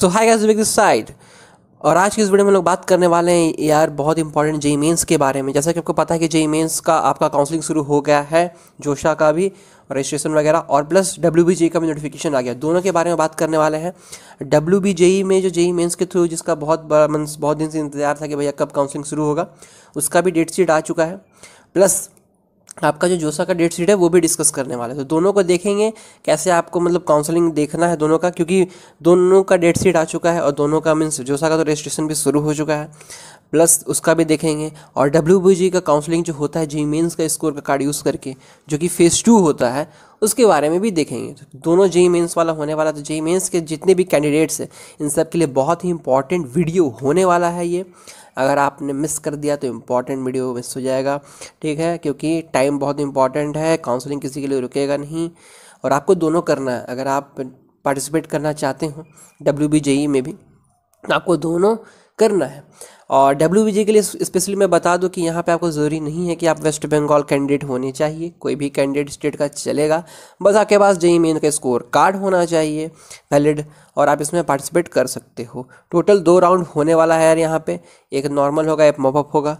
so hi guys this side और आज की इस वीडियो में लोग बात करने वाले हैं यार बहुत इंपॉर्टेंट जेई मेन्स के बारे में जैसा कि आपको पता है कि जेई मेन्स का आपका काउंसलिंग शुरू हो गया है जोशा का भी रजिस्ट्रेशन वगैरह और प्लस डब्ल्यू बी जेई का भी नोटिफिकेशन आ गया दोनों के बारे में बात करने वाले हैं डब्ल्यू बी जेई में जो जेई मेन्स के थ्रू जिसका बहुत बड़ा मन बहुत दिन से इंतजार था कि भैया कब काउंसलिंग शुरू होगा उसका भी डेट शीट आ चुका है प्लस आपका जो जोसा का डेट शीट है वो भी डिस्कस करने वाले तो दोनों को देखेंगे कैसे आपको मतलब काउंसलिंग देखना है दोनों का क्योंकि दोनों का डेट शीट आ चुका है और दोनों का मीन्स जोसा का तो रजिस्ट्रेशन भी शुरू हो चुका है प्लस उसका भी देखेंगे और डब्ल्यू का काउंसलिंग जो होता है जी मेन्स का स्कोर का कार्ड यूज़ करके जो कि फेज़ टू होता है उसके बारे में भी देखेंगे तो दोनों जेई मेन्स वाला होने वाला तो जेई मेन्स के जितने भी कैंडिडेट्स हैं इन सब के लिए बहुत ही इंपॉर्टेंट वीडियो होने वाला है ये अगर आपने मिस कर दिया तो इम्पॉर्टेंट वीडियो मिस हो जाएगा ठीक है क्योंकि टाइम बहुत इंपॉर्टेंट है काउंसलिंग किसी के लिए रुकेगा नहीं और आपको दोनों करना है अगर आप पार्टिसिपेट करना चाहते हो डब्ल्यू बी e में भी तो आपको दोनों करना है और डब्ल्यू के लिए स्पेशली मैं बता दूं कि यहाँ पे आपको ज़रूरी नहीं है कि आप वेस्ट बंगाल कैंडिडेट होने चाहिए कोई भी कैंडिडेट स्टेट का चलेगा बस आपके पास जई मेन e का स्कोर कार्ड होना चाहिए वैलिड और आप इसमें पार्टिसिपेट कर सकते हो टोटल दो राउंड होने वाला है यार यहाँ पे एक नॉर्मल होगा एक मॉपअप होगा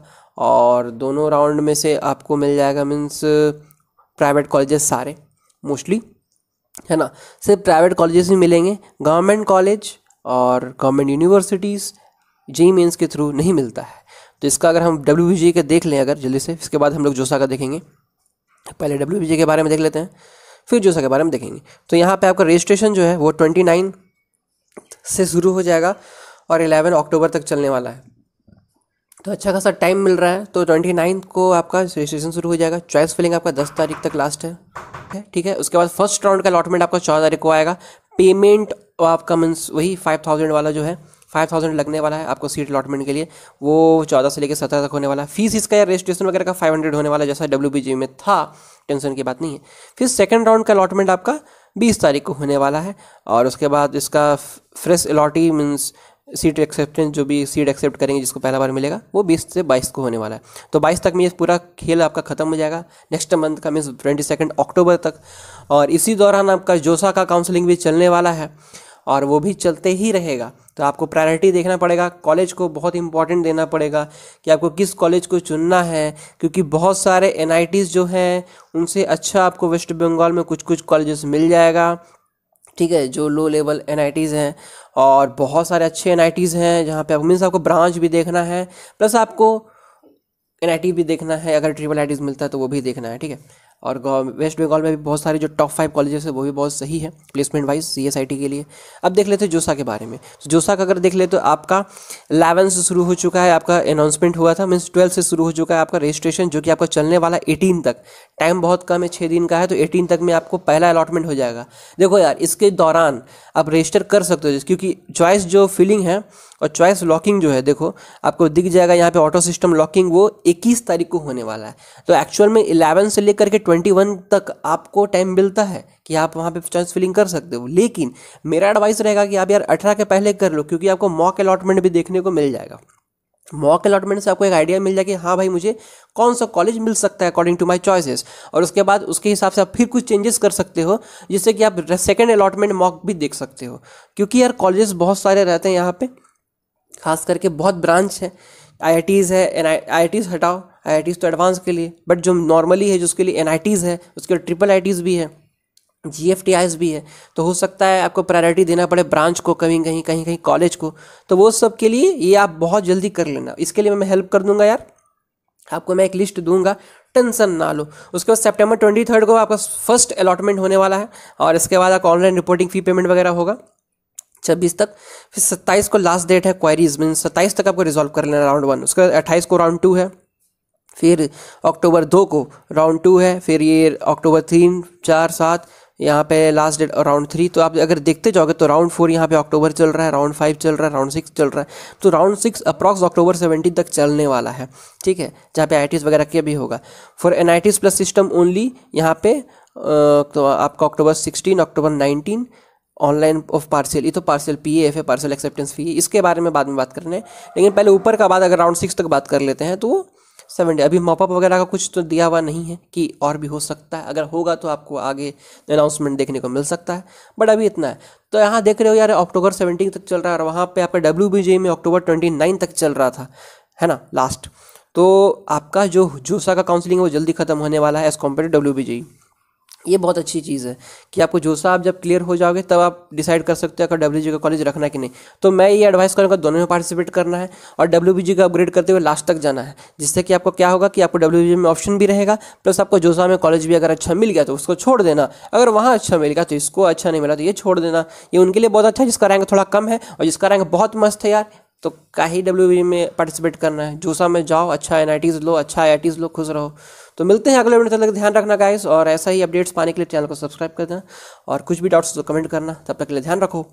और दोनों राउंड में से आपको मिल जाएगा मीन्स प्राइवेट कॉलेजेस सारे मोस्टली है ना सिर्फ प्राइवेट कॉलेजेस ही मिलेंगे गवर्नमेंट कॉलेज और गवर्नमेंट यूनिवर्सिटीज़ जी मेन्स के थ्रू नहीं मिलता है तो इसका अगर हम डब्ल्यू का देख लें अगर जल्दी से इसके बाद हम लोग जोसा का देखेंगे पहले डब्ल्यू बी जी के बारे में देख लेते हैं फिर जोसा के बारे में देखेंगे तो यहाँ पे आपका रजिस्ट्रेशन जो है वो ट्वेंटी नाइन से शुरू हो जाएगा और इलेवन अक्टूबर तक चलने वाला है तो अच्छा खासा टाइम मिल रहा है तो ट्वेंटी नाइन को आपका रजिस्ट्रेशन शुरू हो जाएगा चॉइस फिलिंग आपका दस तारीख तक लास्ट है ठीक है उसके बाद फर्स्ट राउंड का अलॉटमेंट आपका चौदह तारीख को आएगा पेमेंट आपका मीन्स वही फाइव थाउजेंड वाला जो है फाइव थाउजेंड लगने वाला है आपको सीट अलॉटमेंट के लिए वो चौदह से लेकर सत्रह तक होने वाला है फीस इसका या रजिस्ट्रेशन वगैरह का फाइव हंड्रेड होने वाला है जैसा डब्ल्यू में था टेंशन की बात नहीं है फिर सेकेंड राउंड का अलॉटमेंट आपका बीस तारीख को होने वाला है और उसके बाद इसका fresh allottee means seat acceptance जो भी सीट एक्सेप्ट करेंगे जिसको पहला बार मिलेगा वो 20 से 22 को होने वाला है तो 22 तक में ये पूरा खेल आपका खत्म हो जाएगा नेक्स्ट मंथ का मीन्स ट्वेंटी सेकेंड अक्टूबर तक और इसी दौरान आपका जोसा का काउंसलिंग भी चलने वाला है और वो भी चलते ही रहेगा तो आपको प्रायोरिटी देखना पड़ेगा कॉलेज को बहुत इंपॉर्टेंट देना पड़ेगा कि आपको किस कॉलेज को चुनना है क्योंकि बहुत सारे एन जो हैं उनसे अच्छा आपको वेस्ट बंगाल में कुछ कुछ कॉलेजेस मिल जाएगा ठीक है जो लो लेवल एन हैं और बहुत सारे अच्छे एन हैं जहाँ पे मीन्स आपको ब्रांच भी देखना है प्लस आपको एन भी देखना है अगर ट्रिपल आई मिलता है तो वो भी देखना है ठीक है और वेस्ट बंगाल में भी बहुत सारे जो टॉप फाइव कॉलेजेस है वो भी बहुत सही है प्लेसमेंट वाइज सी के लिए अब देख लेते हैं जोसा के बारे में तो जोसा का अगर देख ले तो आपका इलेवन से शुरू हो चुका है आपका अनाउंसमेंट हुआ था मीन्स ट्वेल्थ से शुरू हो चुका है आपका रजिस्ट्रेशन जो कि आपका चलने वाला एटीन तक टाइम बहुत कम है छः दिन का है तो एटीन तक में आपको पहला अलॉटमेंट हो जाएगा देखो यार इसके दौरान आप रजिस्टर कर सकते हो क्योंकि चॉइस जो फीलिंग है और चॉइस लॉकिंग जो है देखो आपको दिख जाएगा यहाँ पे ऑटो सिस्टम लॉकिंग वो इक्कीस तारीख को होने वाला है तो एक्चुअल में इलेवन से लेकर के ट्वेंटी वन तक आपको टाइम मिलता है कि आप वहाँ पे चांस फिलिंग कर सकते हो लेकिन मेरा एडवाइस रहेगा कि आप यार अठारह के पहले कर लो क्योंकि आपको मॉक अलॉटमेंट भी देखने को मिल जाएगा मॉक अलॉटमेंट से आपको एक आइडिया मिल जाएगा कि हाँ भाई मुझे कौन सा कॉलेज मिल सकता है अकॉर्डिंग टू माय चॉइसेस और उसके बाद उसके हिसाब से आप फिर कुछ चेंजेस कर सकते हो जिससे कि आप सेकेंड अलॉटमेंट मॉक भी देख सकते हो क्योंकि यार कॉलेजेस बहुत सारे रहते हैं यहाँ पे खास करके बहुत ब्रांच है आई है एन आई हटाओ आई तो एडवांस के लिए बट जो नॉर्मली है जिसके लिए एन है उसके लिए ट्रिपल आई भी है जी एफ टी आईज भी है तो हो सकता है आपको प्रायोरिटी देना पड़े ब्रांच को कहीं कहीं कहीं कहीं कॉलेज को तो वो सब के लिए ये आप बहुत जल्दी कर लेना इसके लिए मैं हेल्प कर दूंगा यार आपको मैं एक लिस्ट दूंगा टेंशन ना लो उसके बाद सेप्टेम्बर ट्वेंटी थर्ड को आपका फर्स्ट अलॉटमेंट होने वाला है और इसके बाद आपको ऑनलाइन रिपोर्टिंग फ़ी पेमेंट वगैरह होगा छब्बीस तक फिर सत्ताईस को लास्ट डेट है क्वारीज मीन सत्ताईस तक आपको रिजॉल्व कर लेना राउंड वन उसके बाद अट्ठाईस को राउंड टू है फिर अक्टूबर दो को राउंड टू है फिर ये अक्टूबर तीन चार सात यहाँ पे लास्ट डेट राउंड थ्री तो आप अगर देखते जाओगे तो राउंड फोर यहाँ पे अक्टूबर चल रहा है राउंड फाइव चल रहा है राउंड सिक्स चल रहा है तो round six approx October seventeen तक चलने वाला है ठीक है जहाँ पे आई वगैरह के भी होगा for N plus system only यहाँ पे तो आपका October sixteen October nineteen online of partial ये तो पार्सल पी एफ है पार्सल एक्सेप्टेंस फी इसके बारे में बाद में बात करने लेकिन पहले ऊपर का बाद अगर राउंड सिक्स तक बात कर लेते हैं तो वो सेवेंटी अभी मॉपअप वगैरह का कुछ तो दिया हुआ नहीं है कि और भी हो सकता है अगर होगा तो आपको आगे अनाउंसमेंट देखने को मिल सकता है बट अभी इतना है तो यहाँ देख रहे हो यार अक्टूबर सेवेंटीन तक चल रहा है और वहाँ पे आपका डब्ल्यू बी जे में अक्टूबर ट्वेंटी नाइन तक चल रहा था है ना लास्ट तो आपका जो जोसा का काउंसलिंग है वो जल्दी खत्म होने वाला है as compare to W B ये बहुत अच्छी चीज़ है कि आपको जो सा आप जब क्लियर हो जाओगे तब आप डिसाइड कर सकते हो अगर डब्ल्यू का कॉलेज रखना कि नहीं तो मैं ये एडवाइस करूँगा दोनों में पार्टिसिपेट करना है और डब्ल्यू का अपग्रेड करते हुए लास्ट तक जाना है जिससे कि आपको क्या होगा कि आपको डब्ल्यू में ऑप्शन भी रहेगा प्लस आपको जोसा में कॉलेज भी अगर अच्छा मिल गया तो उसको छोड़ देना अगर वहाँ अच्छा मिल गया तो इसको अच्छा नहीं मिला तो ये छोड़ देना ये उनके लिए बहुत अच्छा है जिसका रैंक थोड़ा कम है और जिसका रैंक बहुत मस्त है यार तो का ही डब्ल्यू में पार्टिसिपेट करना है जूसा में जाओ अच्छा एन लो अच्छा आई लो खुश रहो तो मिलते हैं अगले वीडियो तक ध्यान रखना गाइस और ऐसा ही अपडेट्स पाने के लिए चैनल को सब्सक्राइब कर देना और कुछ भी डाउट्स तो कमेंट करना तब तक के लिए ध्यान रखो